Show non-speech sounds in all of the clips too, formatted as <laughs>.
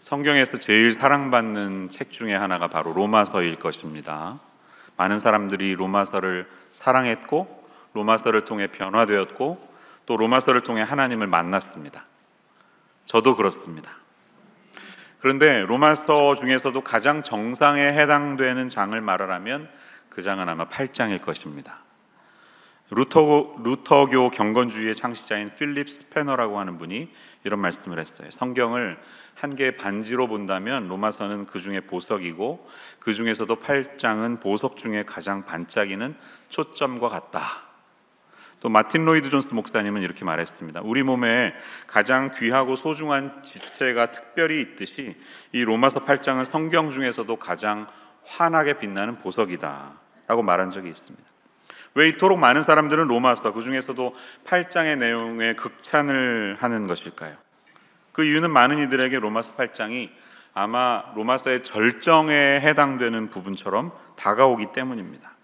성경에서 제일 사랑받는 책 중에 하나가 바로 로마서일 것입니다. 많은 사람들이 로마서를 사랑했고 로마서를 통해 변화되었고 또 로마서를 통해 하나님을 만났습니다. 저도 그렇습니다. 그런데 로마서 중에서도 가장 정상에 해당되는 장을 말하라면 그 장은 아마 8장일 것입니다. 루터, 루터교 경건주의의 창시자인 필립 스페너라고 하는 분이 이런 말씀을 했어요. 성경을 한 개의 반지로 본다면 로마서는 그 중에 보석이고 그 중에서도 8장은 보석 중에 가장 반짝이는 초점과 같다. 또 마틴 로이드 존스 목사님은 이렇게 말했습니다. 우리 몸에 가장 귀하고 소중한 지체가 특별히 있듯이 이 로마서 8장은 성경 중에서도 가장 환하게 빛나는 보석이다라고 말한 적이 있습니다. 왜 이토록 많은 사람들은 로마서 그 중에서도 8장의 내용에 극찬을 하는 것일까요? 그 이유는 많은 이들에게 로마서 8장이 아마 로마서의 절정에 해당되는 부분처럼 다가오기 때문입니다.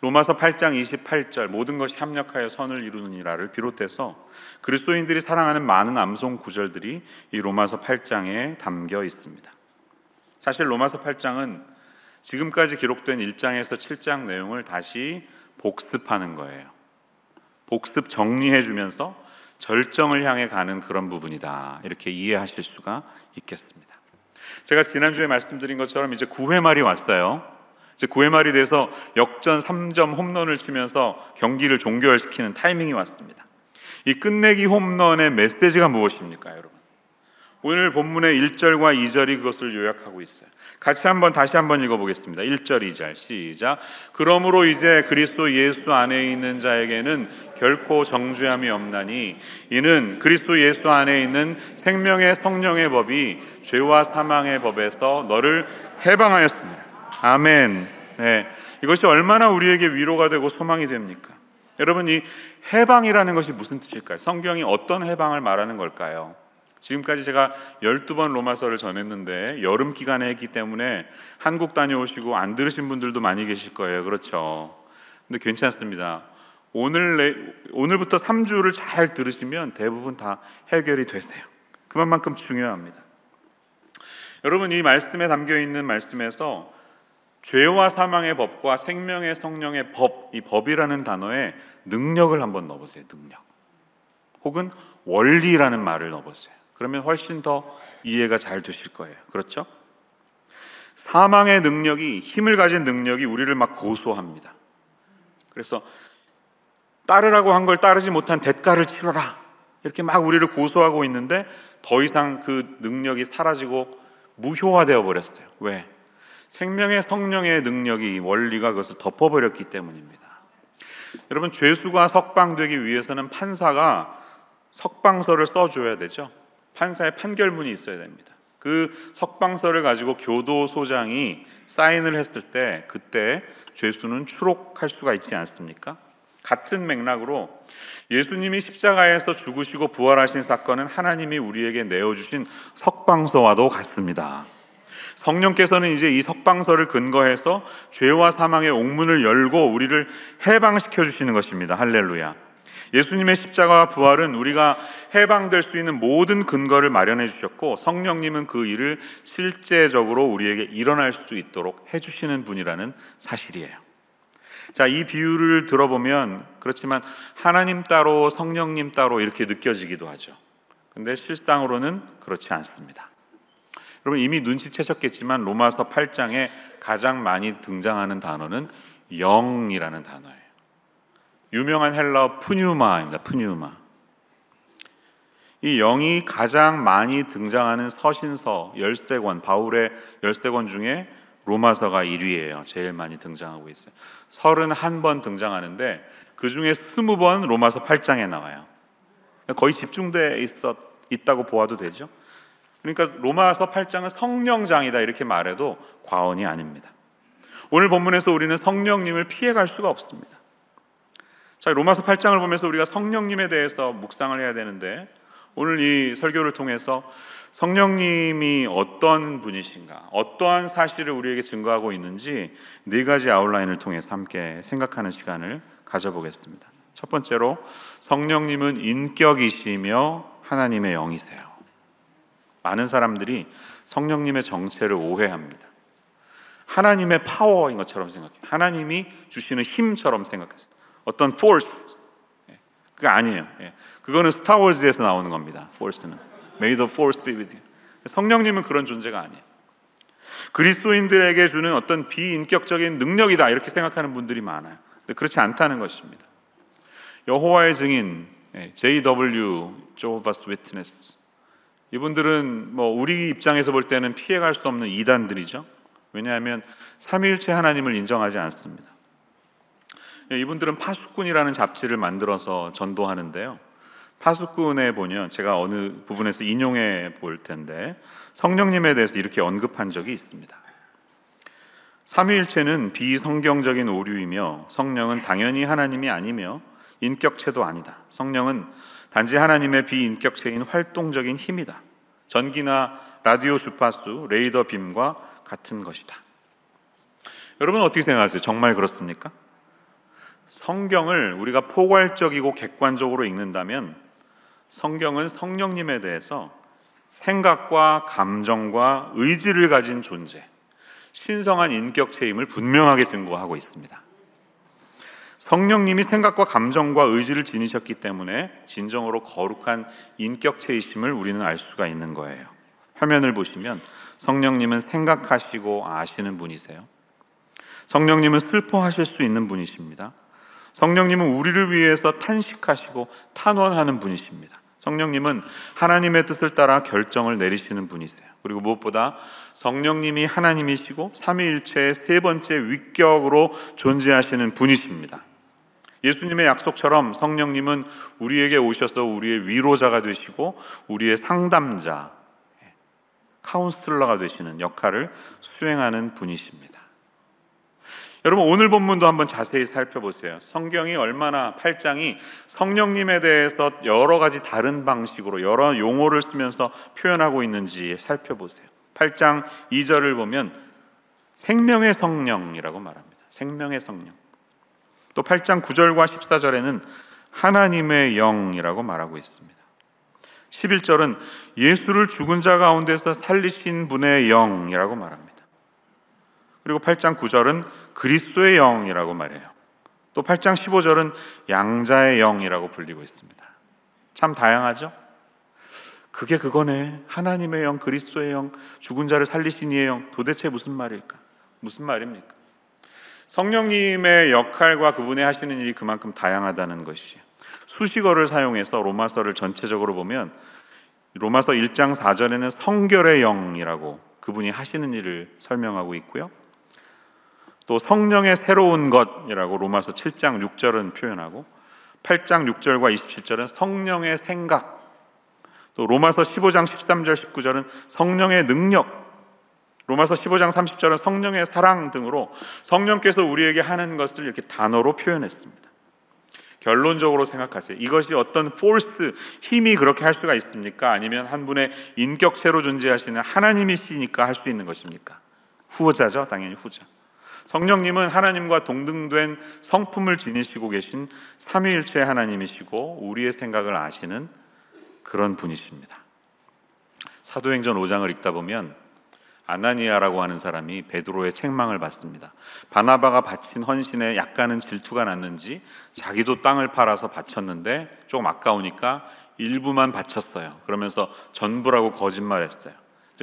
로마서 8장 28절 모든 것이 합력하여 선을 이루느니라를 비롯해서 그리스도인들이 사랑하는 많은 암송 구절들이 이 로마서 8장에 담겨 있습니다. 사실 로마서 8장은 지금까지 기록된 1장에서 7장 내용을 다시 복습하는 거예요. 복습 정리해 주면서 절정을 향해 가는 그런 부분이다. 이렇게 이해하실 수가 있겠습니다. 제가 지난주에 말씀드린 것처럼 이제 9회 말이 왔어요. 이제 9회 말이 돼서 역전 3점 홈런을 치면서 경기를 종결시키는 타이밍이 왔습니다. 이 끝내기 홈런의 메시지가 무엇입니까, 여러분? 오늘 본문의 1절과 2절이 그것을 요약하고 있어요. 같이 한번 다시 한번 읽어보겠습니다. 1절 2절 시작. 그러므로 이제 그리스도 예수 안에 있는 자에게는 결코 정죄함이 없나니 이는 그리스도 예수 안에 있는 생명의 성령의 법이 죄와 사망의 법에서 너를 해방하였습니 다 아멘. 네. 이것이 얼마나 우리에게 위로가 되고 소망이 됩니까? 여러분 이 해방이라는 것이 무슨 뜻일까요? 성경이 어떤 해방을 말하는 걸까요? 지금까지 제가 12번 로마서를 전했는데 여름 기간에 했기 때문에 한국 다녀오시고 안 들으신 분들도 많이 계실 거예요. 그렇죠. 근데 괜찮습니다. 오늘 오늘부터 3주를 잘 들으시면 대부분 다 해결이 되세요. 그만큼 중요합니다. 여러분 이 말씀에 담겨 있는 말씀에서 죄와 사망의 법과 생명의 성령의 법, 이 법이라는 단어에 능력을 한번 넣어보세요. 능력. 혹은 원리라는 말을 넣어보세요. 그러면 훨씬 더 이해가 잘 되실 거예요. 그렇죠? 사망의 능력이 힘을 가진 능력이 우리를 막 고소합니다. 그래서 따르라고 한 걸 따르지 못한 대가를 치러라. 이렇게 막 우리를 고소하고 있는데 더 이상 그 능력이 사라지고 무효화되어 버렸어요. 왜? 생명의 성령의 능력이 원리가 그것을 덮어버렸기 때문입니다. 여러분 죄수가 석방되기 위해서는 판사가 석방서를 써줘야 되죠. 판사의 판결문이 있어야 됩니다. 그 석방서를 가지고 교도소장이 사인을 했을 때 그때 죄수는 추록할 수가 있지 않습니까? 같은 맥락으로 예수님이 십자가에서 죽으시고 부활하신 사건은 하나님이 우리에게 내어주신 석방서와도 같습니다. 성령께서는 이제 이 석방서를 근거해서 죄와 사망의 옥문을 열고 우리를 해방시켜 주시는 것입니다. 할렐루야. 예수님의 십자가와 부활은 우리가 해방될 수 있는 모든 근거를 마련해 주셨고 성령님은 그 일을 실제적으로 우리에게 일어날 수 있도록 해 주시는 분이라는 사실이에요. 자, 이 비유를 들어보면 그렇지만 하나님 따로 성령님 따로 이렇게 느껴지기도 하죠. 근데 실상으로는 그렇지 않습니다. 여러분 이미 눈치채셨겠지만 로마서 8장에 가장 많이 등장하는 단어는 영이라는 단어예요. 유명한 헬라어 푸뉴마입니다. 푸뉴마. 이 영이 가장 많이 등장하는 서신서 13권, 바울의 13권 중에 로마서가 1위예요. 제일 많이 등장하고 있어요. 31번 등장하는데 그 중에 20번 로마서 8장에 나와요. 거의 집중돼 있었 있다고 보아도 되죠. 그러니까 로마서 8장은 성령장이다 이렇게 말해도 과언이 아닙니다. 오늘 본문에서 우리는 성령님을 피해 갈 수가 없습니다. 자, 로마서 8장을 보면서 우리가 성령님에 대해서 묵상을 해야 되는데 오늘 이 설교를 통해서 성령님이 어떤 분이신가, 어떠한 사실을 우리에게 증거하고 있는지 네 가지 아웃라인을 통해서 함께 생각하는 시간을 가져보겠습니다. 첫 번째로 성령님은 인격이시며 하나님의 영이세요. 많은 사람들이 성령님의 정체를 오해합니다. 하나님의 파워인 것처럼 생각해요. 하나님이 주시는 힘처럼 생각했어요. 어떤 force 예, 그게 아니에요. 예, 그거는 스타워즈에서 나오는 겁니다. force는 May the force be with you. 성령님은 그런 존재가 아니에요. 그리스도인들에게 주는 어떤 비인격적인 능력이다 이렇게 생각하는 분들이 많아요. 근데 그렇지 않다는 것입니다. 여호와의 증인 예, JW Jehovah's Witness 이분들은 뭐 우리 입장에서 볼 때는 피해갈 수 없는 이단들이죠. 왜냐하면 삼위일체 하나님을 인정하지 않습니다. 이분들은 파수꾼이라는 잡지를 만들어서 전도하는데요. 파수꾼에 보면 제가 어느 부분에서 인용해 볼 텐데 성령님에 대해서 이렇게 언급한 적이 있습니다. 삼위일체는 비성경적인 오류이며 성령은 당연히 하나님이 아니며 인격체도 아니다. 성령은 단지 하나님의 비인격체인 활동적인 힘이다. 전기나 라디오 주파수, 레이더 빔과 같은 것이다. 여러분 어떻게 생각하세요? 정말 그렇습니까? 성경을 우리가 포괄적이고 객관적으로 읽는다면 성경은 성령님에 대해서 생각과 감정과 의지를 가진 존재, 신성한 인격체임을 분명하게 증거하고 있습니다. 성령님이 생각과 감정과 의지를 지니셨기 때문에 진정으로 거룩한 인격체이심을 우리는 알 수가 있는 거예요. 화면을 보시면 성령님은 생각하시고 아시는 분이세요. 성령님은 슬퍼하실 수 있는 분이십니다. 성령님은 우리를 위해서 탄식하시고 탄원하는 분이십니다. 성령님은 하나님의 뜻을 따라 결정을 내리시는 분이세요. 그리고 무엇보다 성령님이 하나님이시고 삼위일체의 세 번째 위격으로 존재하시는 분이십니다. 예수님의 약속처럼 성령님은 우리에게 오셔서 우리의 위로자가 되시고 우리의 상담자, 카운슬러가 되시는 역할을 수행하는 분이십니다. 여러분 오늘 본문도 한번 자세히 살펴보세요. 성경이 얼마나 8장이 성령님에 대해서 여러 가지 다른 방식으로 여러 용어를 쓰면서 표현하고 있는지 살펴보세요. 8장 2절을 보면 생명의 성령이라고 말합니다. 생명의 성령. 또 8장 9절과 14절에는 하나님의 영이라고 말하고 있습니다. 11절은 예수를 죽은 자 가운데서 살리신 분의 영이라고 말합니다. 그리고 8장 9절은 그리스도의 영이라고 말해요. 또 8장 15절은 양자의 영이라고 불리고 있습니다. 참 다양하죠? 그게 그거네. 하나님의 영, 그리스도의 영, 죽은 자를 살리신 이의 영. 도대체 무슨 말일까? 무슨 말입니까? 성령님의 역할과 그분의 하시는 일이 그만큼 다양하다는 것이에요. 수식어를 사용해서 로마서를 전체적으로 보면 로마서 1장 4절에는 성결의 영이라고 그분이 하시는 일을 설명하고 있고요. 또 성령의 새로운 것이라고 로마서 7장 6절은 표현하고 8장 6절과 27절은 성령의 생각 또 로마서 15장 13절 19절은 성령의 능력 로마서 15장 30절은 성령의 사랑 등으로 성령께서 우리에게 하는 것을 이렇게 단어로 표현했습니다. 결론적으로 생각하세요. 이것이 어떤 force, 힘이 그렇게 할 수가 있습니까? 아니면 한 분의 인격체로 존재하시는 하나님이시니까 할 수 있는 것입니까? 후자죠. 당연히 후자. 성령님은 하나님과 동등된 성품을 지니시고 계신 삼위일체 하나님이시고 우리의 생각을 아시는 그런 분이십니다. 사도행전 5장을 읽다 보면 아나니아라고 하는 사람이 베드로의 책망을 받습니다. 바나바가 바친 헌신에 약간은 질투가 났는지 자기도 땅을 팔아서 바쳤는데 조금 아까우니까 일부만 바쳤어요. 그러면서 전부라고 거짓말했어요.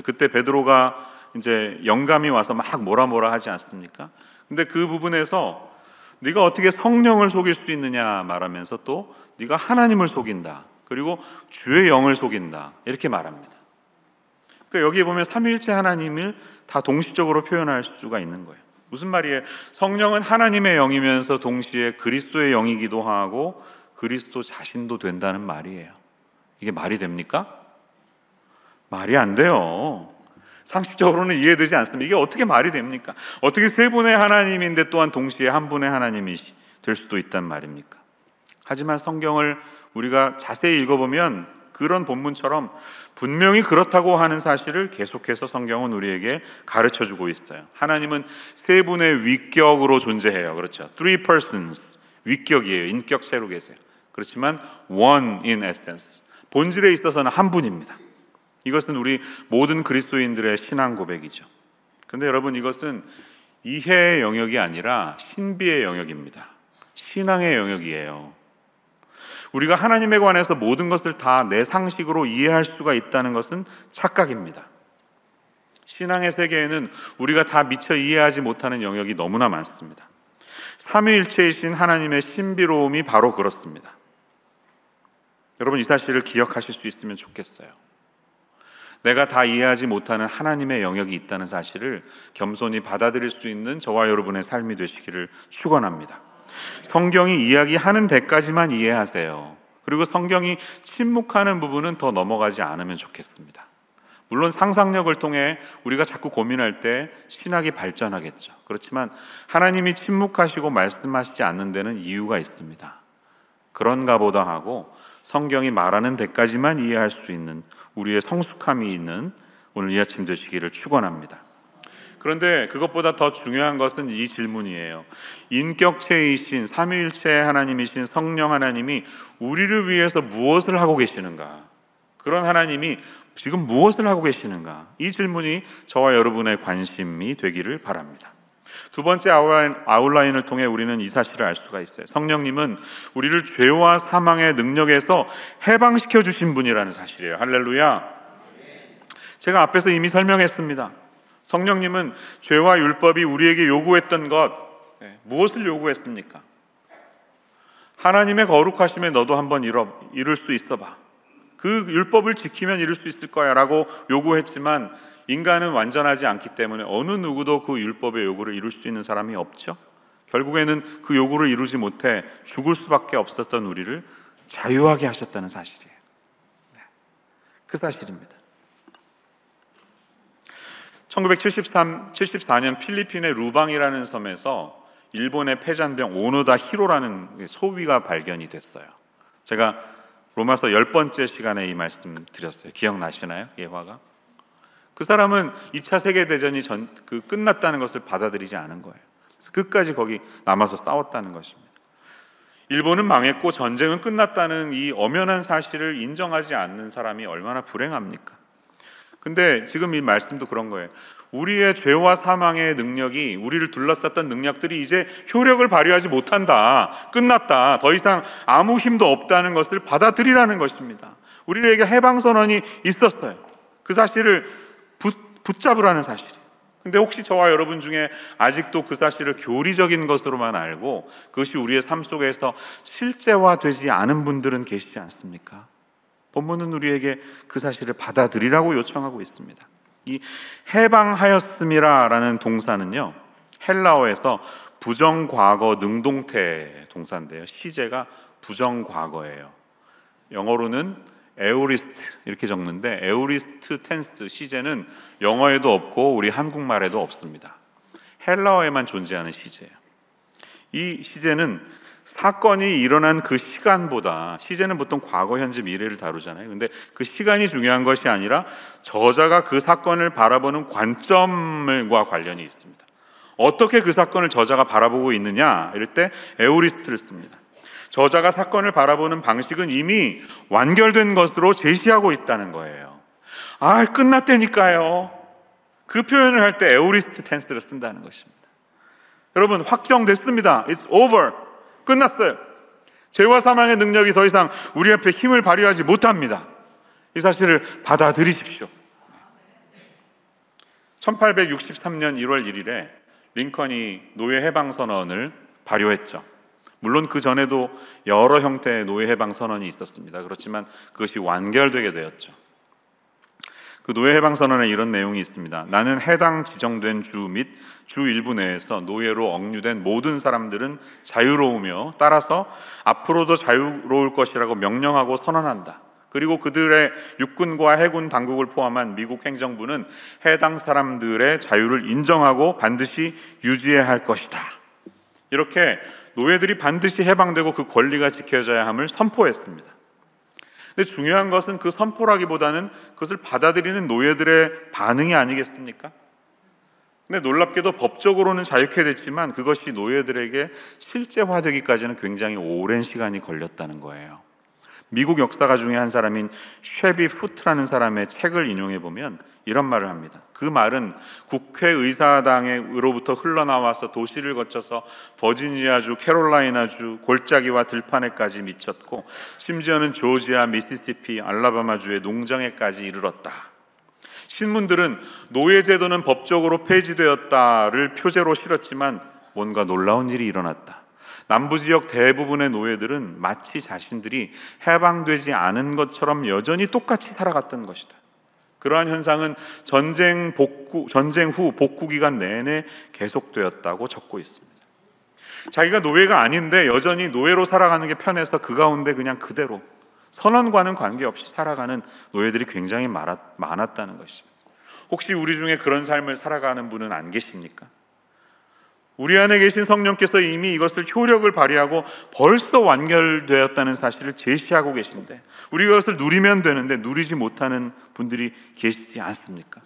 그때 베드로가 이제 영감이 와서 막 뭐라 뭐라 하지 않습니까? 근데 그 부분에서 네가 어떻게 성령을 속일 수 있느냐 말하면서 또 네가 하나님을 속인다. 그리고 주의 영을 속인다. 이렇게 말합니다. 그러니까 여기에 보면 삼위일체 하나님을 다 동시적으로 표현할 수가 있는 거예요. 무슨 말이에요? 성령은 하나님의 영이면서 동시에 그리스도의 영이기도 하고 그리스도 자신도 된다는 말이에요. 이게 말이 됩니까? 말이 안 돼요. 상식적으로는 이해되지 않습니다. 이게 어떻게 말이 됩니까? 어떻게 세 분의 하나님인데 또한 동시에 한 분의 하나님이 될 수도 있단 말입니까? 하지만 성경을 우리가 자세히 읽어보면 그런 본문처럼 분명히 그렇다고 하는 사실을 계속해서 성경은 우리에게 가르쳐 주고 있어요. 하나님은 세 분의 위격으로 존재해요. 그렇죠. Three persons. 위격이에요. 인격체로 계세요. 그렇지만 one in essence. 본질에 있어서는 한 분입니다. 이것은 우리 모든 그리스도인들의 신앙 고백이죠. 근데 여러분 이것은 이해의 영역이 아니라 신비의 영역입니다. 신앙의 영역이에요. 우리가 하나님에 관해서 모든 것을 다 내 상식으로 이해할 수가 있다는 것은 착각입니다. 신앙의 세계에는 우리가 다 미처 이해하지 못하는 영역이 너무나 많습니다. 삼위일체이신 하나님의 신비로움이 바로 그렇습니다. 여러분 이 사실을 기억하실 수 있으면 좋겠어요. 내가 다 이해하지 못하는 하나님의 영역이 있다는 사실을 겸손히 받아들일 수 있는 저와 여러분의 삶이 되시기를 축원합니다. 성경이 이야기하는 데까지만 이해하세요. 그리고 성경이 침묵하는 부분은 더 넘어가지 않으면 좋겠습니다. 물론 상상력을 통해 우리가 자꾸 고민할 때 신학이 발전하겠죠. 그렇지만 하나님이 침묵하시고 말씀하시지 않는 데는 이유가 있습니다. 그런가 보다 하고 성경이 말하는 데까지만 이해할 수 있는 우리의 성숙함이 있는 오늘 이 아침 되시기를 축원합니다. 그런데 그것보다 더 중요한 것은 이 질문이에요. 인격체이신 삼위일체 하나님이신 성령 하나님이 우리를 위해서 무엇을 하고 계시는가? 그런 하나님이 지금 무엇을 하고 계시는가? 이 질문이 저와 여러분의 관심이 되기를 바랍니다. 두 번째 아웃라인, 을 통해 우리는 이 사실을 알 수가 있어요. 성령님은 우리를 죄와 사망의 능력에서 해방시켜 주신 분이라는 사실이에요. 할렐루야. 제가 앞에서 이미 설명했습니다. 성령님은 죄와 율법이 우리에게 요구했던 것 네, 무엇을 요구했습니까? 하나님의 거룩하심에 너도 한번 이룰 수 있어봐. 그 율법을 지키면 이룰 수 있을 거야라고 요구했지만 인간은 완전하지 않기 때문에 어느 누구도 그 율법의 요구를 이룰 수 있는 사람이 없죠. 결국에는 그 요구를 이루지 못해 죽을 수밖에 없었던 우리를 자유하게 하셨다는 사실이에요. 네. 그 사실입니다. 1973, 74년 필리핀의 루방이라는 섬에서 일본의 폐잔병 오노다 히로라는 소위가 발견이 됐어요. 제가 로마서 열 번째 시간에 이 말씀 드렸어요. 기억나시나요? 예화가? 그 사람은 2차 세계대전이 전, 그 끝났다는 것을 받아들이지 않은 거예요. 그래서 끝까지 거기 남아서 싸웠다는 것입니다. 일본은 망했고 전쟁은 끝났다는 이 엄연한 사실을 인정하지 않는 사람이 얼마나 불행합니까? 근데 지금 이 말씀도 그런 거예요. 우리의 죄와 사망의 능력이 우리를 둘러쌌던 능력들이 이제 효력을 발휘하지 못한다. 끝났다. 더 이상 아무 힘도 없다는 것을 받아들이라는 것입니다. 우리에게 해방 선언이 있었어요. 그 사실을 붙잡으라는 사실이에요. 근데 혹시 저와 여러분 중에 아직도 그 사실을 교리적인 것으로만 알고 그것이 우리의 삶 속에서 실제화되지 않은 분들은 계시지 않습니까? 본문은 우리에게 그 사실을 받아들이라고 요청하고 있습니다. 이 해방하였음이라라는 동사는요. 헬라어에서 부정과거 능동태 동사인데요. 시제가 부정과거예요. 영어로는 에오리스트 이렇게 적는데 에오리스트 텐스 시제는 영어에도 없고 우리 한국말에도 없습니다. 헬라어에만 존재하는 시제예요. 이 시제는 사건이 일어난 그 시간보다 시제는 보통 과거, 현재, 미래를 다루잖아요. 근데 그 시간이 중요한 것이 아니라 저자가 그 사건을 바라보는 관점과 관련이 있습니다. 어떻게 그 사건을 저자가 바라보고 있느냐 이럴 때 에오리스트를 씁니다. 저자가 사건을 바라보는 방식은 이미 완결된 것으로 제시하고 있다는 거예요. 아, 끝났다니까요. 그 표현을 할 때 에오리스트 텐스를 쓴다는 것입니다. 여러분, 확정됐습니다. It's over. 끝났어요. 죄와 사망의 능력이 더 이상 우리 앞에 힘을 발휘하지 못합니다. 이 사실을 받아들이십시오. 1863년 1월 1일에 링컨이 노예 해방 선언을 발효했죠. 물론 그 전에도 여러 형태의 노예 해방 선언이 있었습니다. 그렇지만 그것이 완결되게 되었죠. 그 노예 해방 선언에 이런 내용이 있습니다. 나는 해당 지정된 주 및 주 일부 내에서 노예로 억류된 모든 사람들은 자유로우며 따라서 앞으로도 자유로울 것이라고 명령하고 선언한다. 그리고 그들의 육군과 해군 당국을 포함한 미국 행정부는 해당 사람들의 자유를 인정하고 반드시 유지해야 할 것이다. 이렇게 노예들이 반드시 해방되고 그 권리가 지켜져야 함을 선포했습니다. 근데 중요한 것은 그 선포라기보다는 그것을 받아들이는 노예들의 반응이 아니겠습니까? 근데 놀랍게도 법적으로는 자유케 됐지만 그것이 노예들에게 실제화되기까지는 굉장히 오랜 시간이 걸렸다는 거예요. 미국 역사가 중에 한 사람인 쉐비 푸트라는 사람의 책을 인용해 보면 이런 말을 합니다. 그 말은 국회의사당으로부터 흘러나와서 도시를 거쳐서 버지니아주, 캐롤라이나주, 골짜기와 들판에까지 미쳤고 심지어는 조지아, 미시시피, 알라바마주의 농장에까지 이르렀다. 신문들은 노예 제도는 법적으로 폐지되었다를 표제로 실었지만 뭔가 놀라운 일이 일어났다. 남부 지역 대부분의 노예들은 마치 자신들이 해방되지 않은 것처럼 여전히 똑같이 살아갔던 것이다. 그러한 현상은 전쟁 복구 전쟁 후 복구 기간 내내 계속되었다고 적고 있습니다. 자기가 노예가 아닌데 여전히 노예로 살아가는 게 편해서 그 가운데 그냥 그대로 선언과는 관계없이 살아가는 노예들이 굉장히 많았, 많았다는 것이죠. 혹시 우리 중에 그런 삶을 살아가는 분은 안 계십니까? 우리 안에 계신 성령께서 이미 이것을 효력을 발휘하고 벌써 완결되었다는 사실을 제시하고 계신데 우리가 이것을 누리면 되는데 누리지 못하는 분들이 계시지 않습니까?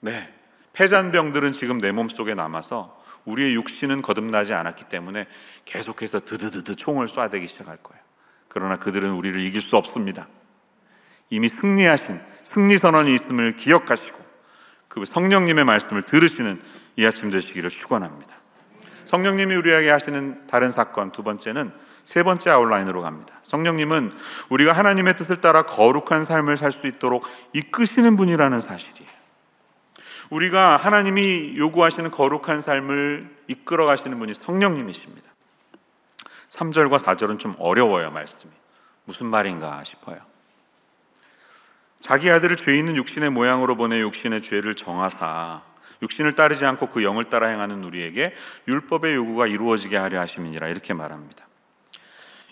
네. 폐잔병들은 지금 내 몸속에 남아서 우리의 육신은 거듭나지 않았기 때문에 계속해서 드드드드 총을 쏴대기 시작할 거예요. 그러나 그들은 우리를 이길 수 없습니다. 이미 승리하신 승리 선언이 있음을 기억하시고 그 성령님의 말씀을 들으시는 이 아침 되시기를 축원합니다. 성령님이 우리에게 하시는 다른 사건 두 번째는 세 번째 아웃라인으로 갑니다. 성령님은 우리가 하나님의 뜻을 따라 거룩한 삶을 살 수 있도록 이끄시는 분이라는 사실이에요. 우리가 하나님이 요구하시는 거룩한 삶을 이끌어 가시는 분이 성령님이십니다. 3절과 4절은 좀 어려워요, 말씀이. 무슨 말인가 싶어요. 자기 아들을 죄 있는 육신의 모양으로 보내 육신의 죄를 정하사 육신을 따르지 않고 그 영을 따라 행하는 우리에게 율법의 요구가 이루어지게 하려 하심이니라 이렇게 말합니다.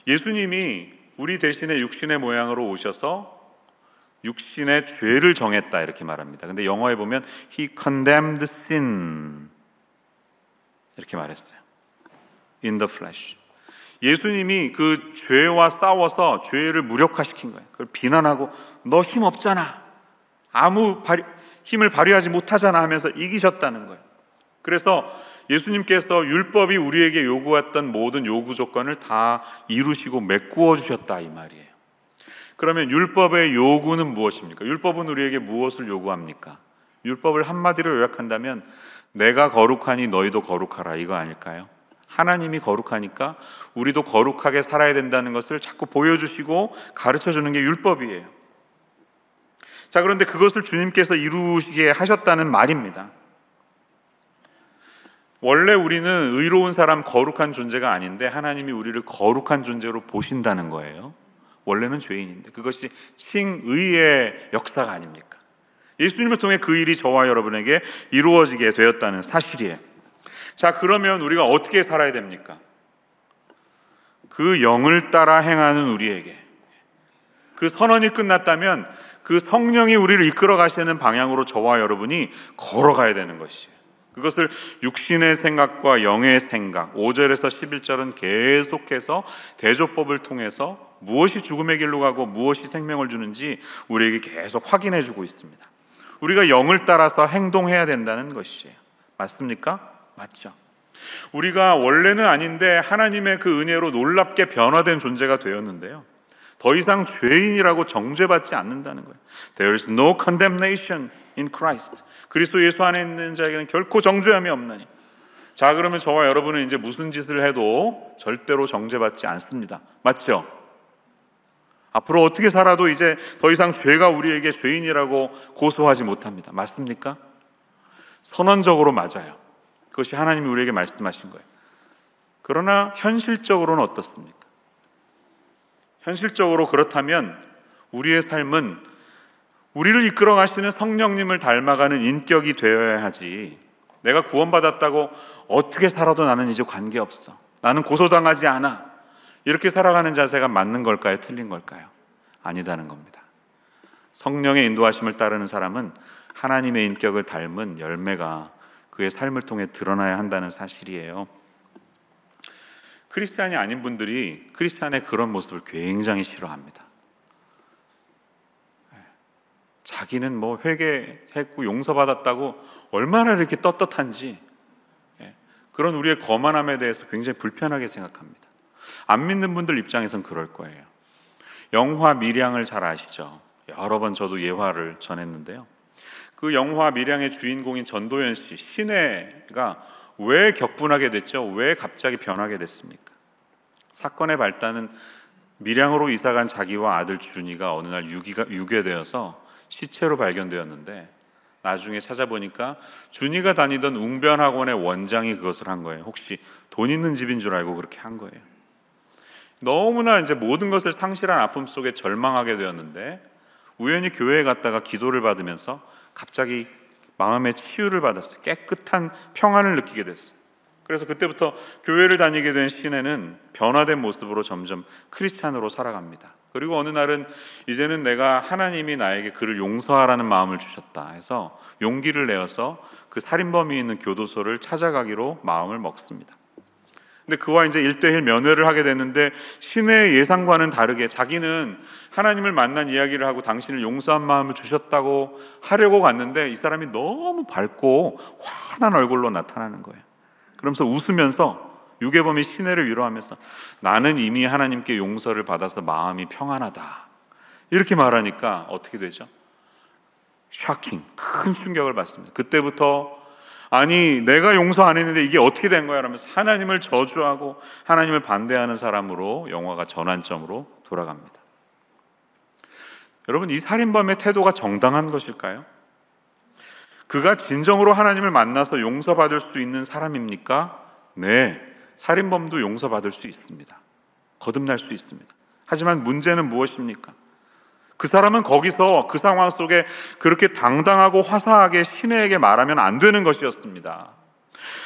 예수님이 우리 대신에 육신의 모양으로 오셔서 육신의 죄를 정했다 이렇게 말합니다. 근데 영어에 보면 he condemned sin 이렇게 말했어요. in the flesh. 예수님이 그 죄와 싸워서 죄를 무력화시킨 거예요. 그걸 비난하고 너 힘 없잖아. 아무 발 힘을 발휘하지 못하잖아 하면서 이기셨다는 거예요. 그래서 예수님께서 율법이 우리에게 요구했던 모든 요구 조건을 다 이루시고 메꾸어 주셨다 이 말이에요. 그러면 율법의 요구는 무엇입니까? 율법은 우리에게 무엇을 요구합니까? 율법을 한마디로 요약한다면 내가 거룩하니 너희도 거룩하라 이거 아닐까요? 하나님이 거룩하니까 우리도 거룩하게 살아야 된다는 것을 자꾸 보여주시고 가르쳐 주는 게 율법이에요. 자, 그런데 그것을 주님께서 이루시게 하셨다는 말입니다. 원래 우리는 의로운 사람, 거룩한 존재가 아닌데 하나님이 우리를 거룩한 존재로 보신다는 거예요. 원래는 죄인인데 그것이 칭의의 역사가 아닙니까? 예수님을 통해 그 일이 저와 여러분에게 이루어지게 되었다는 사실이에요. 자, 그러면 우리가 어떻게 살아야 됩니까? 그 영을 따라 행하는 우리에게 그 선언이 끝났다면 그 성령이 우리를 이끌어 가시는 방향으로 저와 여러분이 걸어가야 되는 것이에요. 그것을 육신의 생각과 영의 생각, 5절에서 11절은 계속해서 대조법을 통해서 무엇이 죽음의 길로 가고 무엇이 생명을 주는지 우리에게 계속 확인해 주고 있습니다. 우리가 영을 따라서 행동해야 된다는 것이에요. 맞습니까? 맞죠. 우리가 원래는 아닌데 하나님의 그 은혜로 놀랍게 변화된 존재가 되었는데요. 더 이상 죄인이라고 정죄받지 않는다는 거예요. There is no condemnation in Christ. 그리스도 예수 안에 있는 자에게는 결코 정죄함이 없나니. 자, 그러면 저와 여러분은 이제 무슨 짓을 해도 절대로 정죄받지 않습니다. 맞죠? 앞으로 어떻게 살아도 이제 더 이상 죄가 우리에게 죄인이라고 고소하지 못합니다. 맞습니까? 선언적으로 맞아요. 그것이 하나님이 우리에게 말씀하신 거예요. 그러나 현실적으로는 어떻습니까? 현실적으로 그렇다면 우리의 삶은 우리를 이끌어 가시는 성령님을 닮아가는 인격이 되어야 하지. 내가 구원받았다고 어떻게 살아도 나는 이제 관계없어. 나는 고소당하지 않아. 이렇게 살아가는 자세가 맞는 걸까요? 틀린 걸까요? 아니다는 겁니다. 성령의 인도하심을 따르는 사람은 하나님의 인격을 닮은 열매가 그의 삶을 통해 드러나야 한다는 사실이에요. 크리스찬이 아닌 분들이 크리스찬의 그런 모습을 굉장히 싫어합니다. 예. 자기는 뭐 회개했고 용서받았다고 얼마나 이렇게 떳떳한지 예. 그런 우리의 거만함에 대해서 굉장히 불편하게 생각합니다. 안 믿는 분들 입장에선 그럴 거예요. 영화 미량을 잘 아시죠? 여러 번 저도 예화를 전했는데요. 그 영화 미량의 주인공인 전도연 씨, 신혜가 왜 격분하게 됐죠? 왜 갑자기 변하게 됐습니까? 사건의 발단은 밀양으로 이사간 자기와 아들 준이가 어느 날 유기가 유괴되어서 시체로 발견되었는데 나중에 찾아보니까 준이가 다니던 웅변 학원의 원장이 그것을 한 거예요. 혹시 돈 있는 집인 줄 알고 그렇게 한 거예요. 너무나 이제 모든 것을 상실한 아픔 속에 절망하게 되었는데 우연히 교회에 갔다가 기도를 받으면서 갑자기 마음의 치유를 받았어요. 깨끗한 평안을 느끼게 됐어요. 그래서 그때부터 교회를 다니게 된 시내는 변화된 모습으로 점점 크리스찬으로 살아갑니다. 그리고 어느 날은 이제는 내가 하나님이 나에게 그를 용서하라는 마음을 주셨다 해서 용기를 내어서 그 살인범이 있는 교도소를 찾아가기로 마음을 먹습니다. 근데 그와 이제 일대일 면회를 하게 되는데 신의 예상과는 다르게 자기는 하나님을 만난 이야기를 하고 당신을 용서한 마음을 주셨다고 하려고 갔는데 이 사람이 너무 밝고 환한 얼굴로 나타나는 거예요. 그러면서 웃으면서 유괴범이 신내를 위로하면서 나는 이미 하나님께 용서를 받아서 마음이 평안하다. 이렇게 말하니까 어떻게 되죠? 샤킹, 큰 충격을 받습니다. 그때부터 아니 내가 용서 안 했는데 이게 어떻게 된 거야? 라면서 하나님을 저주하고 하나님을 반대하는 사람으로 영화가 전환점으로 돌아갑니다. 여러분 이 살인범의 태도가 정당한 것일까요? 그가 진정으로 하나님을 만나서 용서받을 수 있는 사람입니까? 네, 살인범도 용서받을 수 있습니다. 거듭날 수 있습니다. 하지만 문제는 무엇입니까? 그 사람은 거기서 그 상황 속에 그렇게 당당하고 화사하게 신에게 말하면 안 되는 것이었습니다.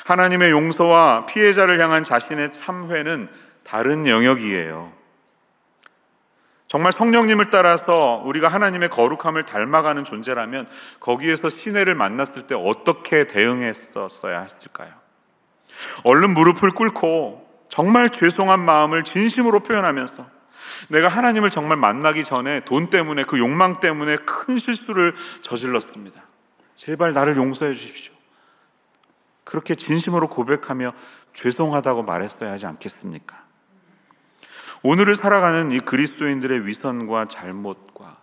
하나님의 용서와 피해자를 향한 자신의 참회는 다른 영역이에요. 정말 성령님을 따라서 우리가 하나님의 거룩함을 닮아가는 존재라면 거기에서 신내를 만났을 때 어떻게 대응했었어야 했을까요? 얼른 무릎을 꿇고 정말 죄송한 마음을 진심으로 표현하면서 내가 하나님을 정말 만나기 전에 돈 때문에 그 욕망 때문에 큰 실수를 저질렀습니다. 제발 나를 용서해 주십시오. 그렇게 진심으로 고백하며 죄송하다고 말했어야 하지 않겠습니까? 오늘을 살아가는 이 그리스도인들의 위선과 잘못과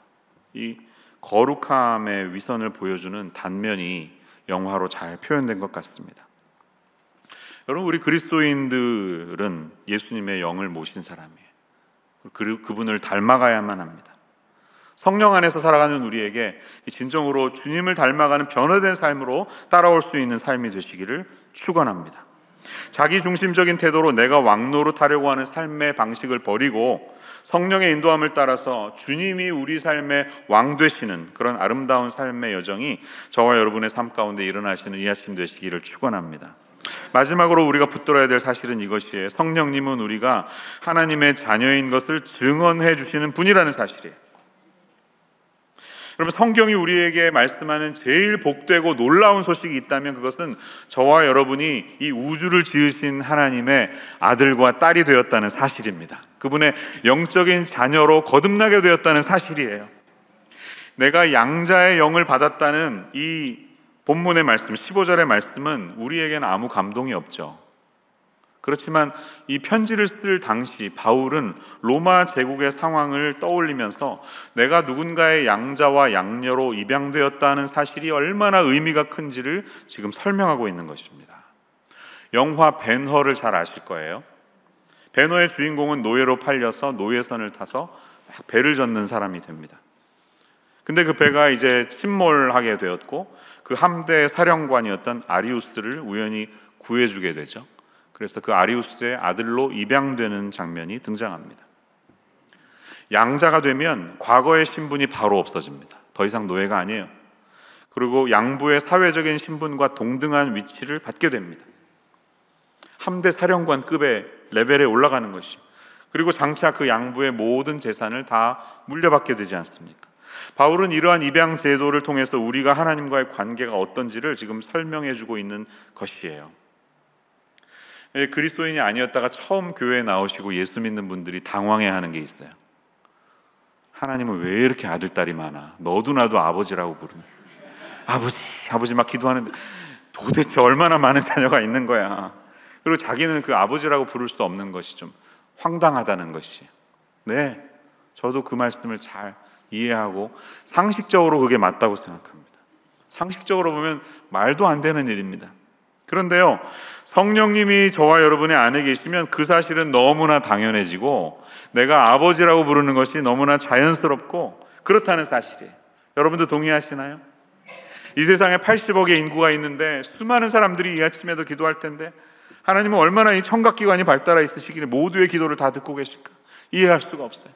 이 거룩함의 위선을 보여주는 단면이 영화로 잘 표현된 것 같습니다. 여러분 우리 그리스도인들은 예수님의 영을 모신 사람이에요. 그분을 닮아가야만 합니다. 성령 안에서 살아가는 우리에게 진정으로 주님을 닮아가는 변화된 삶으로 따라올 수 있는 삶이 되시기를 축원합니다. 자기 중심적인 태도로 내가 왕노로 타려고 하는 삶의 방식을 버리고 성령의 인도함을 따라서 주님이 우리 삶의 왕 되시는 그런 아름다운 삶의 여정이 저와 여러분의 삶 가운데 일어나시는 이 아침 되시기를 축원합니다. 마지막으로 우리가 붙들어야 될 사실은 이것이에요. 성령님은 우리가 하나님의 자녀인 것을 증언해 주시는 분이라는 사실이에요. 여러분 성경이 우리에게 말씀하는 제일 복되고 놀라운 소식이 있다면 그것은 저와 여러분이 이 우주를 지으신 하나님의 아들과 딸이 되었다는 사실입니다. 그분의 영적인 자녀로 거듭나게 되었다는 사실이에요. 내가 양자의 영을 받았다는 이 본문의 말씀 15절의 말씀은 우리에게는 아무 감동이 없죠. 그렇지만 이 편지를 쓸 당시 바울은 로마 제국의 상황을 떠올리면서 내가 누군가의 양자와 양녀로 입양되었다는 사실이 얼마나 의미가 큰지를 지금 설명하고 있는 것입니다. 영화 벤허를 잘 아실 거예요. 벤허의 주인공은 노예로 팔려서 노예선을 타서 배를 젓는 사람이 됩니다. 근데 그 배가 이제 침몰하게 되었고 그 함대의 사령관이었던 아리우스를 우연히 구해주게 되죠. 그래서 그 아리우스의 아들로 입양되는 장면이 등장합니다. 양자가 되면 과거의 신분이 바로 없어집니다. 더 이상 노예가 아니에요. 그리고 양부의 사회적인 신분과 동등한 위치를 받게 됩니다. 함대 사령관급의 레벨에 올라가는 것이. 그리고 장차 그 양부의 모든 재산을 다 물려받게 되지 않습니까? 바울은 이러한 입양 제도를 통해서 우리가 하나님과의 관계가 어떤지를 지금 설명해 주고 있는 것이에요. 예, 그리스도인이 아니었다가 처음 교회에 나오시고 예수 믿는 분들이 당황해 하는 게 있어요. 하나님은 왜 이렇게 아들 딸이 많아? 너도 나도 아버지라고 부르는. 아버지, 아버지 막 기도하는데 도대체 얼마나 많은 자녀가 있는 거야. 그리고 자기는 그 아버지라고 부를 수 없는 것이 좀 황당하다는 것이. 네. 저도 그 말씀을 잘 이해하고 상식적으로 그게 맞다고 생각합니다. 상식적으로 보면 말도 안 되는 일입니다. 그런데요, 성령님이 저와 여러분의 안에 계시면 그 사실은 너무나 당연해지고 내가 아버지라고 부르는 것이 너무나 자연스럽고 그렇다는 사실이에요. 여러분도 동의하시나요? 이 세상에 80억의 인구가 있는데 수많은 사람들이 이 아침에도 기도할 텐데 하나님은 얼마나 이 청각기관이 발달해 있으시기에 모두의 기도를 다 듣고 계실까? 이해할 수가 없어요.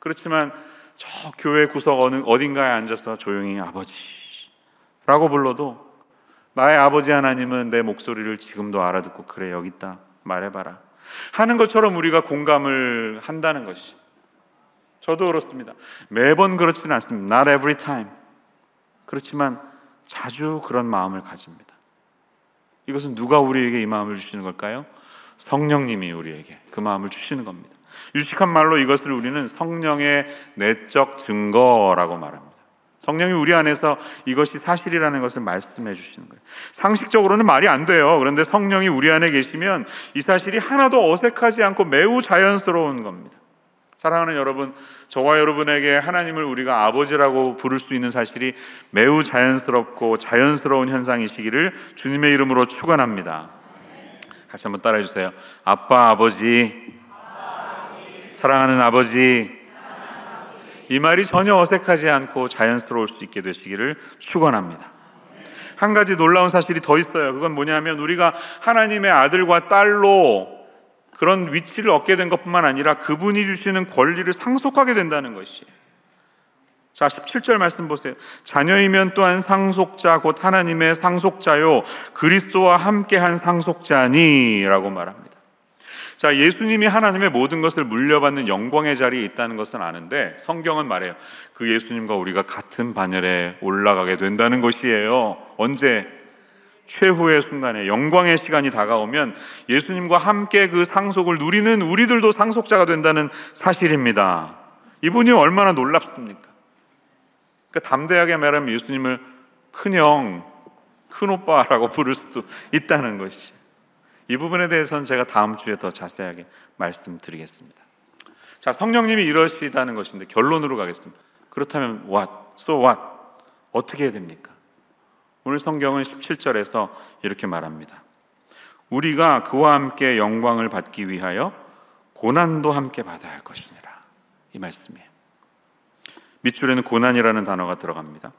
그렇지만 저 교회 구석 어느 어딘가에 앉아서 조용히 아버지라고 불러도 나의 아버지 하나님은 내 목소리를 지금도 알아듣고 그래 여기 있다 말해봐라 하는 것처럼 우리가 공감을 한다는 것이 저도 그렇습니다. 매번 그렇지는 않습니다. Not every time. 그렇지만 자주 그런 마음을 가집니다. 이것은 누가 우리에게 이 마음을 주시는 걸까요? 성령님이 우리에게 그 마음을 주시는 겁니다. 유식한 말로 이것을 우리는 성령의 내적 증거라고 말합니다. 성령이 우리 안에서 이것이 사실이라는 것을 말씀해 주시는 거예요. 상식적으로는 말이 안 돼요. 그런데 성령이 우리 안에 계시면 이 사실이 하나도 어색하지 않고 매우 자연스러운 겁니다. 사랑하는 여러분, 저와 여러분에게 하나님을 우리가 아버지라고 부를 수 있는 사실이 매우 자연스럽고 자연스러운 현상이시기를 주님의 이름으로 축원합니다. 같이 한번 따라해 주세요. 아빠, 아버지. 사랑하는 아버지, 이 말이 전혀 어색하지 않고 자연스러울 수 있게 되시기를 축원합니다. 한 가지 놀라운 사실이 더 있어요. 그건 뭐냐면 우리가 하나님의 아들과 딸로 그런 위치를 얻게 된 것뿐만 아니라 그분이 주시는 권리를 상속하게 된다는 것이에요. 자, 17절 말씀 보세요. 자녀이면 또한 상속자 곧 하나님의 상속자요 그리스도와 함께 한 상속자니라고 말합니다. 자, 예수님이 하나님의 모든 것을 물려받는 영광의 자리에 있다는 것은 아는데 성경은 말해요. 그 예수님과 우리가 같은 반열에 올라가게 된다는 것이에요. 언제 최후의 순간에 영광의 시간이 다가오면 예수님과 함께 그 상속을 누리는 우리들도 상속자가 된다는 사실입니다. 이분이 얼마나 놀랍습니까? 그러니까 담대하게 말하면 예수님을 큰형, 큰오빠라고 부를 수도 있다는 것이죠. 이 부분에 대해서는 제가 다음 주에 더 자세하게 말씀드리겠습니다. 자, 성령님이 이럴 수 있다는 것인데 결론으로 가겠습니다. 그렇다면 what? So what? 어떻게 해야 됩니까? 오늘 성경은 17절에서 이렇게 말합니다. 우리가 그와 함께 영광을 받기 위하여 고난도 함께 받아야 할 것이니라. 이 말씀이에요. 밑줄에는 고난이라는 단어가 들어갑니다.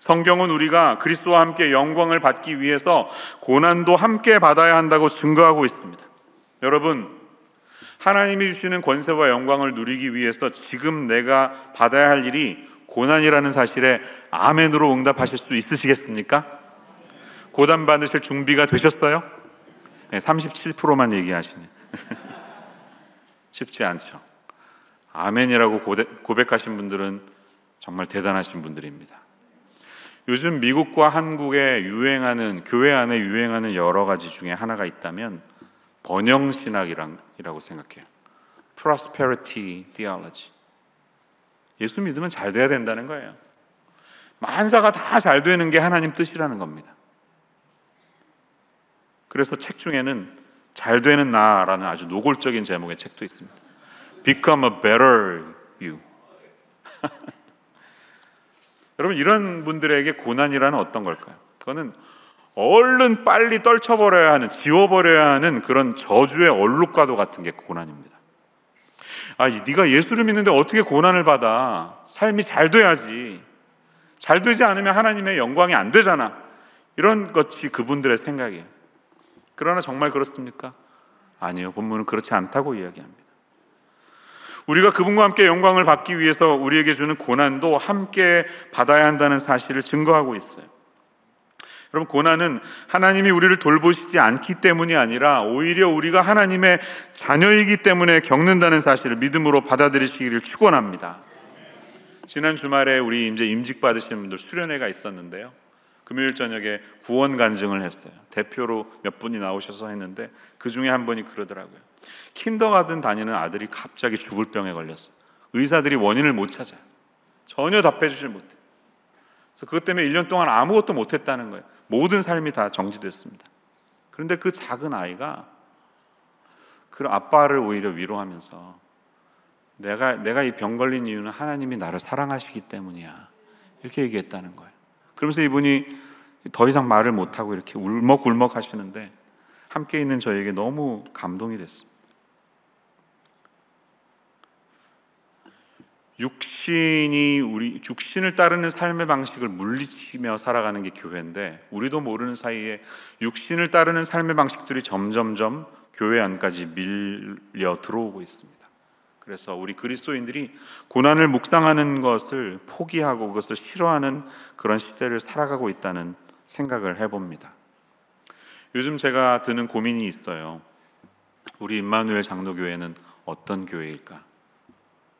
성경은 우리가 그리스도와 함께 영광을 받기 위해서 고난도 함께 받아야 한다고 증거하고 있습니다. 여러분, 하나님이 주시는 권세와 영광을 누리기 위해서 지금 내가 받아야 할 일이 고난이라는 사실에 아멘으로 응답하실 수 있으시겠습니까? 고단 받으실 준비가 되셨어요? 네, 37%만 얘기하시네. <laughs> 쉽지 않죠. 아멘이라고 고백하신 분들은 정말 대단하신 분들입니다. 요즘 미국과 한국에 유행하는 교회 안에 유행하는 여러 가지 중에 하나가 있다면 번영 신학이라고 생각해요. prosperity theology. 예수 믿으면 잘 돼야 된다는 거예요. 만사가 다 잘 되는 게 하나님 뜻이라는 겁니다. 그래서 책 중에는 잘 되는 나라는 아주 노골적인 제목의 책도 있습니다. Become a better you. <laughs> 여러분 이런 분들에게 고난이라는 어떤 걸까요? 그거는 얼른 빨리 떨쳐버려야 하는, 지워버려야 하는 그런 저주의 얼룩과도 같은 게 고난입니다. 아, 네가 예수를 믿는데 어떻게 고난을 받아? 삶이 잘 돼야지. 잘 되지 않으면 하나님의 영광이 안 되잖아. 이런 것이 그분들의 생각이에요. 그러나 정말 그렇습니까? 아니요. 본문은 그렇지 않다고 이야기합니다. 우리가 그분과 함께 영광을 받기 위해서 우리에게 주는 고난도 함께 받아야 한다는 사실을 증거하고 있어요. 여러분, 고난은 하나님이 우리를 돌보시지 않기 때문이 아니라 오히려 우리가 하나님의 자녀이기 때문에 겪는다는 사실을 믿음으로 받아들이시기를 축원합니다. 지난 주말에 우리 이제 임직 받으시 분들 수련회가 있었는데요. 금요일 저녁에 구원 간증을 했어요. 대표로 몇 분이 나오셔서 했는데 그 중에 한 분이 그러더라고요. 킨더가든 다니는 아들이 갑자기 죽을 병에 걸렸어. 의사들이 원인을 못 찾아요. 전혀 답해 주질 못해. 그래서 그것 때문에 1년 동안 아무것도 못 했다는 거예요. 모든 삶이 다 정지됐습니다. 그런데 그 작은 아이가 그 아빠를 오히려 위로하면서 내가 내가 이 병 걸린 이유는 하나님이 나를 사랑하시기 때문이야. 이렇게 얘기했다는 거예요. 그러면서 이분이 더 이상 말을 못 하고 이렇게 울먹울먹 하시는데 함께 있는 저에게 너무 감동이 됐습니다. 육신이 우리 육신을 따르는 삶의 방식을 물리치며 살아가는 게 교회인데 우리도 모르는 사이에 육신을 따르는 삶의 방식들이 점점점 교회 안까지 밀려 들어오고 있습니다. 그래서 우리 그리스도인들이 고난을 묵상하는 것을 포기하고 그것을 싫어하는 그런 시대를 살아가고 있다는 생각을 해봅니다. 요즘 제가 드는 고민이 있어요. 우리 임마누엘 장로교회는 어떤 교회일까?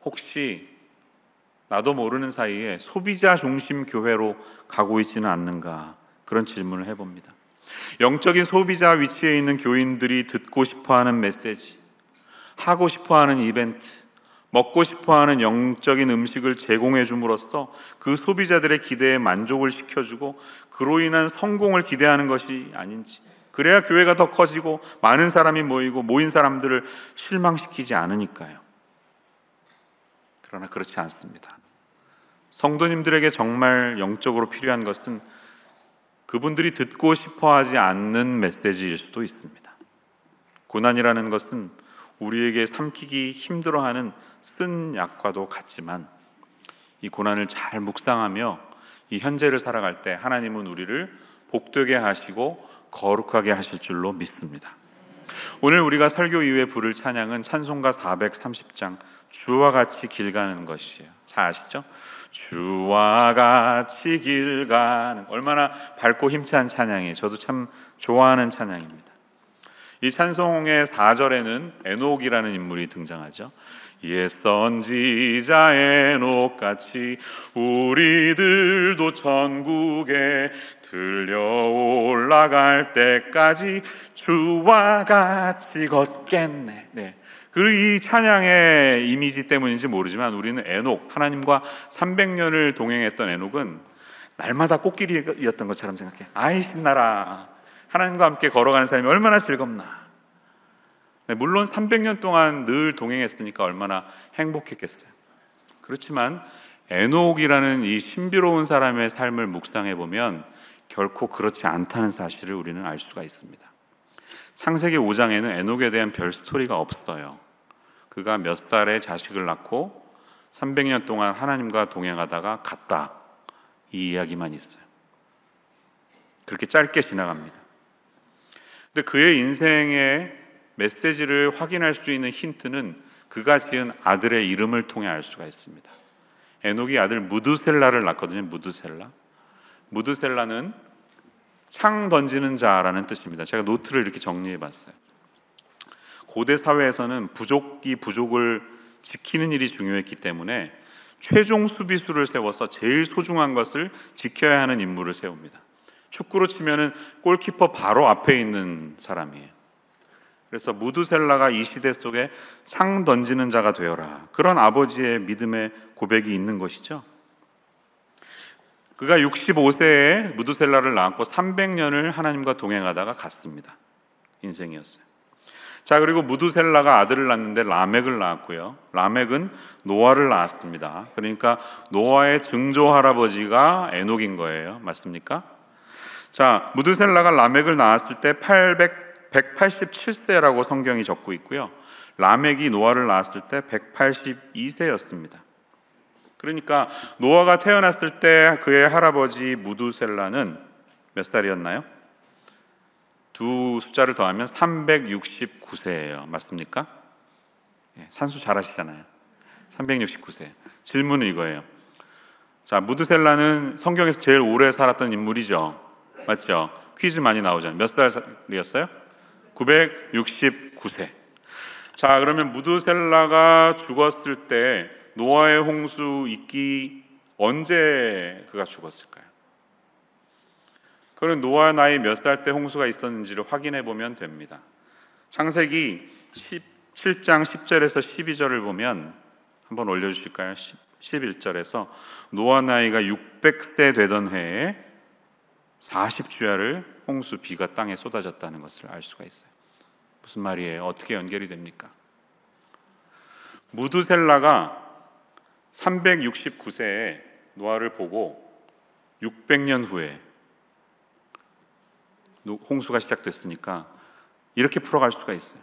혹시 나도 모르는 사이에 소비자 중심 교회로 가고 있지는 않는가 그런 질문을 해봅니다. 영적인 소비자 위치에 있는 교인들이 듣고 싶어하는 메시지, 하고 싶어하는 이벤트, 먹고 싶어하는 영적인 음식을 제공해 줌으로써 그 소비자들의 기대에 만족을 시켜주고 그로 인한 성공을 기대하는 것이 아닌지 그래야 교회가 더 커지고 많은 사람이 모이고 모인 사람들을 실망시키지 않으니까요. 그러나 그렇지 않습니다. 성도님들에게 정말 영적으로 필요한 것은 그분들이 듣고 싶어 하지 않는 메시지일 수도 있습니다. 고난이라는 것은 우리에게 삼키기 힘들어하는 쓴 약과도 같지만 이 고난을 잘 묵상하며 이 현재를 살아갈 때 하나님은 우리를 복되게 하시고 거룩하게 하실 줄로 믿습니다. 오늘 우리가 설교 이후에 부를 찬양은 찬송가 430장 주와 같이 길 가는 것이에요. 잘 아시죠? 주와 같이 길 가는 얼마나 밝고 힘찬 찬양이 저도 참 좋아하는 찬양입니다. 이 찬송의 4절에는 에녹이라는 인물이 등장하죠. 옛 예, 선지자 에녹같이 우리들도 천국에 들려 올라갈 때까지 주와 같이 걷겠네. 네. 그리고이 찬양의 이미지 때문인지 모르지만 우리는 에녹 하나님과 300년을 동행했던 에녹은 날마다 꽃길이었던 것처럼 생각해. 아이 신나라. 하나님과 함께 걸어가는 삶이 얼마나 즐겁나. 네, 물론 300년 동안 늘 동행했으니까 얼마나 행복했겠어요. 그렇지만 에녹이라는 이 신비로운 사람의 삶을 묵상해 보면 결코 그렇지 않다는 사실을 우리는 알 수가 있습니다. 창세기 5장에는 에녹에 대한 별 스토리가 없어요. 그가 몇 살에 자식을 낳고 300년 동안 하나님과 동행하다가 갔다. 이 이야기만 있어요. 그렇게 짧게 지나갑니다. 근데 그의 인생의 메시지를 확인할 수 있는 힌트는 그가 지은 아들의 이름을 통해 알 수가 있습니다. 에녹이 아들 무드셀라를 낳거든요. 무드셀라. 무드셀라는 창 던지는 자라는 뜻입니다. 제가 노트를 이렇게 정리해 봤어요. 고대 사회에서는 부족이 부족을 지키는 일이 중요했기 때문에 최종 수비수를 세워서 제일 소중한 것을 지켜야 하는 임무를 세웁니다. 축구로 치면은 골키퍼 바로 앞에 있는 사람이에요. 그래서 무드셀라가 이 시대 속에 상 던지는 자가 되어라. 그런 아버지의 믿음의 고백이 있는 것이죠. 그가 65세에 무드셀라를 낳았고 300년을 하나님과 동행하다가 갔습니다. 인생이었어요. 자, 그리고 무두셀라가 아들을 낳는데 라멕을 낳았고요. 라멕은 노아를 낳았습니다. 그러니까 노아의 증조 할아버지가 에녹인 거예요. 맞습니까? 자, 무두셀라가 라멕을 낳았을 때 800, 187세라고 성경이 적고 있고요. 라멕이 노아를 낳았을 때 182세였습니다. 그러니까 노아가 태어났을 때 그의 할아버지 무두셀라는 몇 살이었나요? 두 숫자를 더하면 369세예요. 맞습니까? 예, 산수 잘하시잖아요. 369세. 질문은 이거예요. 자, 무드셀라는 성경에서 제일 오래 살았던 인물이죠. 맞죠? 퀴즈 많이 나오잖아요. 몇 살이었어요? 969세. 자, 그러면 무드셀라가 죽었을 때 노아의 홍수 있기 언제 그가 죽었을까요? 그리고 노아 나이 몇 살 때 홍수가 있었는지를 확인해 보면 됩니다. 창세기 17장 10절에서 12절을 보면 한번 올려 주실까요? 11절에서 노아 나이가 600세 되던 해에 40주야를 홍수 비가 땅에 쏟아졌다는 것을 알 수가 있어요. 무슨 말이에요? 어떻게 연결이 됩니까? 무드셀라가 369세에 노아를 보고 600년 후에 홍수가 시작됐으니까 이렇게 풀어갈 수가 있어요.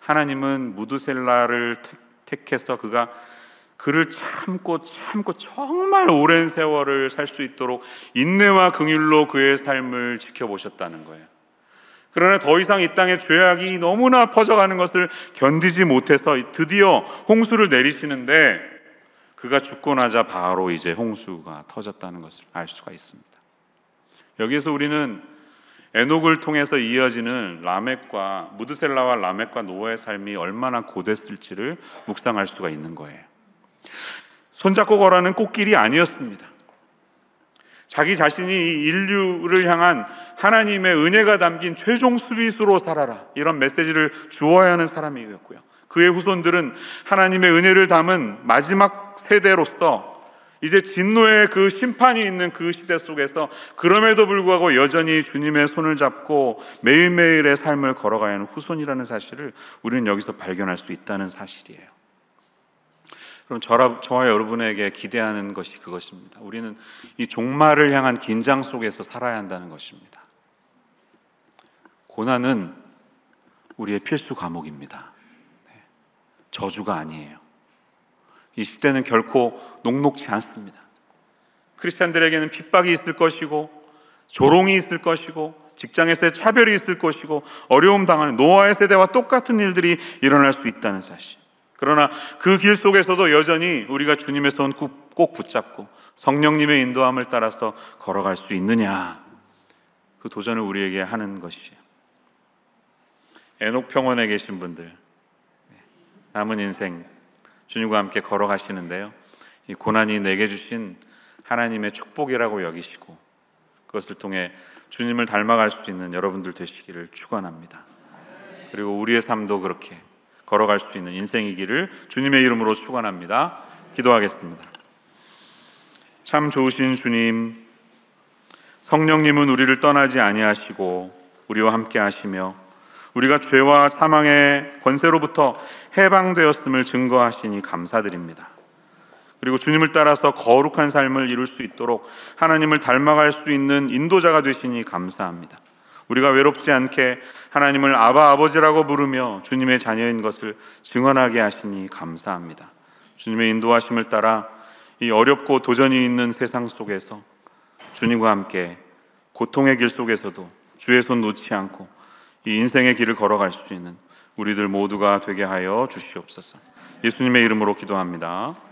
하나님은 무드셀라를 택해서 그가 그를 참고 참고 정말 오랜 세월을 살 수 있도록 인내와 긍휼로 그의 삶을 지켜보셨다는 거예요. 그러나 더 이상 이 땅의 죄악이 너무나 퍼져가는 것을 견디지 못해서 드디어 홍수를 내리시는데 그가 죽고 나자 바로 이제 홍수가 터졌다는 것을 알 수가 있습니다. 여기에서 우리는 에녹을 통해서 이어지는 라멕과 무드셀라와 라멕과 노아의 삶이 얼마나 고됐을지를 묵상할 수가 있는 거예요. 손잡고 걸어가는 꽃길이 아니었습니다. 자기 자신이 인류를 향한 하나님의 은혜가 담긴 최종 수비수로 살아라 이런 메시지를 주어야 하는 사람이었고요. 그의 후손들은 하나님의 은혜를 담은 마지막 세대로서 이제 진노의 그 심판이 있는 그 시대 속에서 그럼에도 불구하고 여전히 주님의 손을 잡고 매일매일의 삶을 걸어가야 하는 후손이라는 사실을 우리는 여기서 발견할 수 있다는 사실이에요. 그럼 저라, 저와 여러분에게 기대하는 것이 그것입니다. 우리는 이 종말을 향한 긴장 속에서 살아야 한다는 것입니다. 고난은 우리의 필수 과목입니다. 네. 저주가 아니에요. 이 시대는 결코 녹록지 않습니다. 크리스찬들에게는 핍박이 있을 것이고 조롱이 있을 것이고 직장에서의 차별이 있을 것이고 어려움 당하는 노아의 세대와 똑같은 일들이 일어날 수 있다는 사실. 그러나 그 길 속에서도 여전히 우리가 주님의 손 꼭 붙잡고 성령님의 인도함을 따라서 걸어갈 수 있느냐 그 도전을 우리에게 하는 것이에요. 애녹 평원에 계신 분들 네, 남은 인생 주님과 함께 걸어가시는데요. 이 고난이 내게 주신 하나님의 축복이라고 여기시고 그것을 통해 주님을 닮아갈 수 있는 여러분들 되시기를 축원합니다. 그리고 우리의 삶도 그렇게 걸어갈 수 있는 인생이기를 주님의 이름으로 축원합니다. 기도하겠습니다. 참 좋으신 주님 성령님은 우리를 떠나지 아니하시고 우리와 함께 하시며 우리가 죄와 사망의 권세로부터 해방되었음을 증거하시니 감사드립니다. 그리고 주님을 따라서 거룩한 삶을 이룰 수 있도록 하나님을 닮아갈 수 있는 인도자가 되시니 감사합니다. 우리가 외롭지 않게 하나님을 아바 아버지라고 부르며 주님의 자녀인 것을 증언하게 하시니 감사합니다. 주님의 인도하심을 따라 이 어렵고 도전이 있는 세상 속에서 주님과 함께 고통의 길 속에서도 주의 손 놓지 않고 이 인생의 길을 걸어갈 수 있는 우리들 모두가 되게 하여 주시옵소서. 예수님의 이름으로 기도합니다.